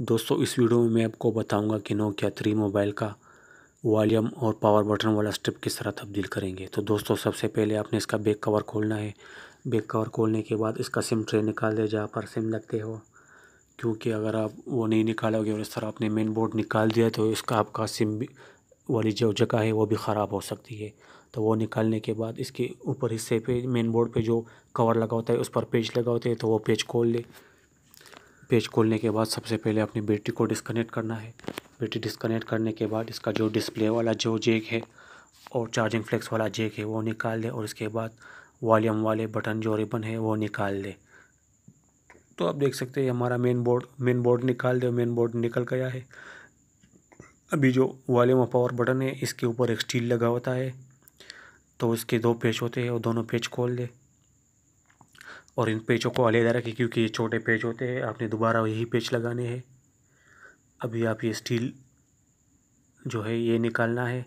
दोस्तों इस वीडियो में मैं आपको बताऊंगा कि नोकिया थ्री मोबाइल का वॉल्यूम और पावर बटन वाला स्ट्रिप किस तरह तब्दील करेंगे तो दोस्तों सबसे पहले आपने इसका बैक कवर खोलना है बैक कवर खोलने के बाद इसका सिम ट्रे निकाल दें जहाँ पर सिम लगते हो क्योंकि अगर आप वो नहीं निकालोगे और इस तरह आपने मेन बोर्ड निकाल दिया तो इसका आपका सिम वाली जो जगह है वो भी ख़राब हो सकती है तो वो निकालने के बाद इसके ऊपर हिस्से पर मेन बोर्ड पर जो कवर लगा होता है उस पर पेज लगा होता है तो वो पेज खोल ले पेज खोलने के बाद सबसे पहले अपनी बैटरी को डिस्कनेक्ट करना है बैटरी डिस्कनेक्ट करने के बाद इसका जो डिस्प्ले वाला जो जेक है और चार्जिंग फ्लेक्स वाला जेक है वो निकाल दे और इसके बाद वॉल्यूम वाले बटन जो रिबन है वो निकाल दे तो आप देख सकते हैं हमारा मेन बोर्ड मेन बोर्ड निकाल दे मेन बोर्ड निकल गया है अभी जो वॉल्यूम और पावर बटन है इसके ऊपर एक स्टील लगा होता है तो इसके दो पेज होते हैं और दोनों पेज खोल दे और इन पेचों को अलहदा रखें क्योंकि ये छोटे पेच होते हैं आपने दोबारा यही पेच लगाने हैं अभी आप ये स्टील जो है ये निकालना है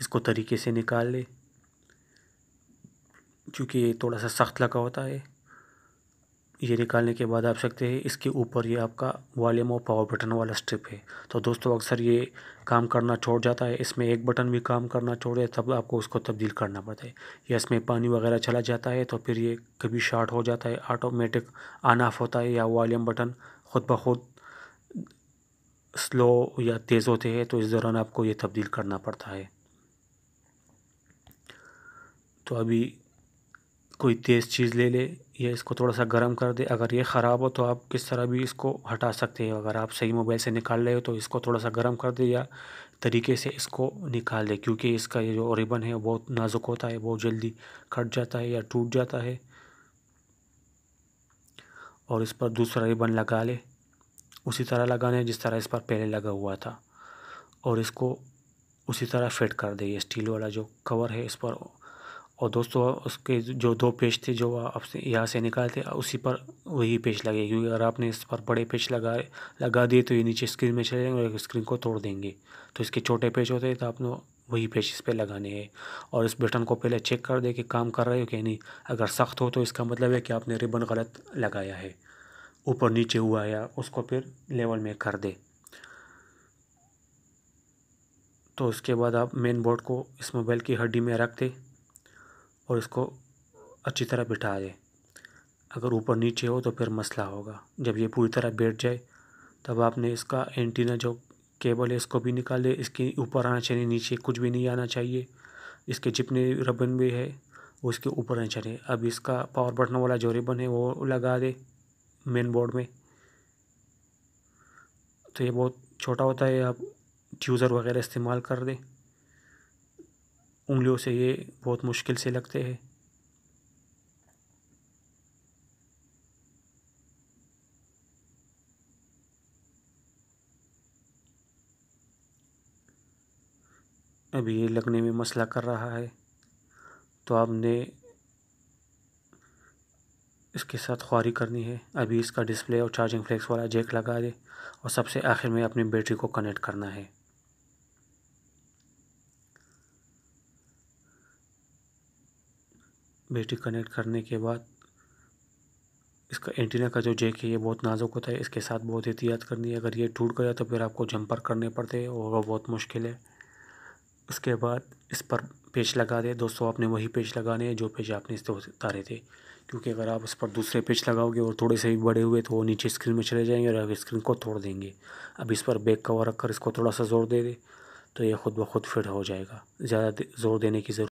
इसको तरीके से निकाल लें क्योंकि ये थोड़ा सा सख्त लगा होता है ये निकालने के बाद आप सकते हैं इसके ऊपर ये आपका वॉल्यूम और पावर बटन वाला स्ट्रिप है तो दोस्तों अक्सर ये काम करना छोड़ जाता है इसमें एक बटन भी काम करना छोड़ जाए तब आपको उसको तब्दील करना पड़ता है या इसमें पानी वगैरह चला जाता है तो फिर ये कभी शार्ट हो जाता है ऑटोमेटिक आन ऑफ होता है या वॉल्यूम बटन खुद ब खुद स्लो या तेज़ होते हैं तो इस दौरान आपको ये तब्दील करना पड़ता है तो अभी कोई तेज़ चीज़ ले ले या इसको थोड़ा सा गर्म कर दे अगर ये ख़राब हो तो आप किस तरह भी इसको हटा सकते हो अगर आप सही मोबाइल से निकाल रहे हो तो इसको थोड़ा सा गर्म कर दे या तरीके से इसको निकाल दे क्योंकि इसका ये जो रिबन है बहुत नाजुक होता है बहुत जल्दी कट जाता है या टूट जाता है और इस पर दूसरा रिबन लगा ले उसी तरह लगाना है जिस तरह इस पर पहले लगा हुआ था और इसको उसी तरह फिट कर दे ये स्टील वाला जो कवर है इस पर और दोस्तों उसके जो दो पेज थे जो आपसे यहाँ से निकाले थे उसी पर वही पेज लगे क्योंकि अगर आपने इस पर बड़े पेज लगा लगा दिए तो ये नीचे स्क्रीन में चले जाएंगे और स्क्रीन को तोड़ देंगे तो इसके छोटे पेज होते हैं तो आपने वही पेज इस पर लगाने हैं और इस बटन को पहले चेक कर दे कि काम कर रहे हो कि नहीं अगर सख्त हो तो इसका मतलब है कि आपने रिबन गलत लगाया है ऊपर नीचे हुआ या उसको फिर लेवल में कर दे तो उसके बाद आप मेन बोर्ड को इस मोबाइल की हड्डी में रख दें और इसको अच्छी तरह बिठा दें अगर ऊपर नीचे हो तो फिर मसला होगा जब ये पूरी तरह बैठ जाए तब आपने इसका एंटीना जो केबल है इसको भी निकाल दें इसके ऊपर आना चाहिए नीचे कुछ भी नहीं आना चाहिए इसके जितने रबन भी है वो इसके ऊपर आना चाहिए अब इसका पावर बटन वाला जो रिबन है वो लगा दे मेन बोर्ड में तो ये बहुत छोटा होता है आप ट्यूज़र वगैरह इस्तेमाल कर दें उंगलियों से ये बहुत मुश्किल से लगते हैं अभी ये लगने में मसला कर रहा है तो आपने इसके साथ ख्वारी करनी है अभी इसका डिस्प्ले और चार्जिंग फ्लेक्स वाला जैक लगा दे और सबसे आखिर में अपनी बैटरी को कनेक्ट करना है बैटरी कनेक्ट करने के बाद इसका एंटीना का जो जैक है ये बहुत नाजुक होता है इसके साथ बहुत एहतियात करनी है अगर ये टूट गया तो फिर आपको जंपर करने पड़ते हैं और वह बहुत मुश्किल है उसके बाद इस पर पेच लगा दें दोस्तों आपने वही पेच लगाने हैं जो पेच आपने इससे उतारे थे क्योंकि अगर आप उस पर दूसरे पेच लगाओगे और थोड़े से भी बड़े हुए तो वो नीचे स्क्रीन में चले जाएंगे और आप स्क्रीन को तोड़ देंगे अब इस पर बैक कवर रख कर इसको थोड़ा सा ज़ोर दे दे तो ये ख़ुद ब खुद फिट हो जाएगा ज़्यादा ज़ोर देने की ज़रूरत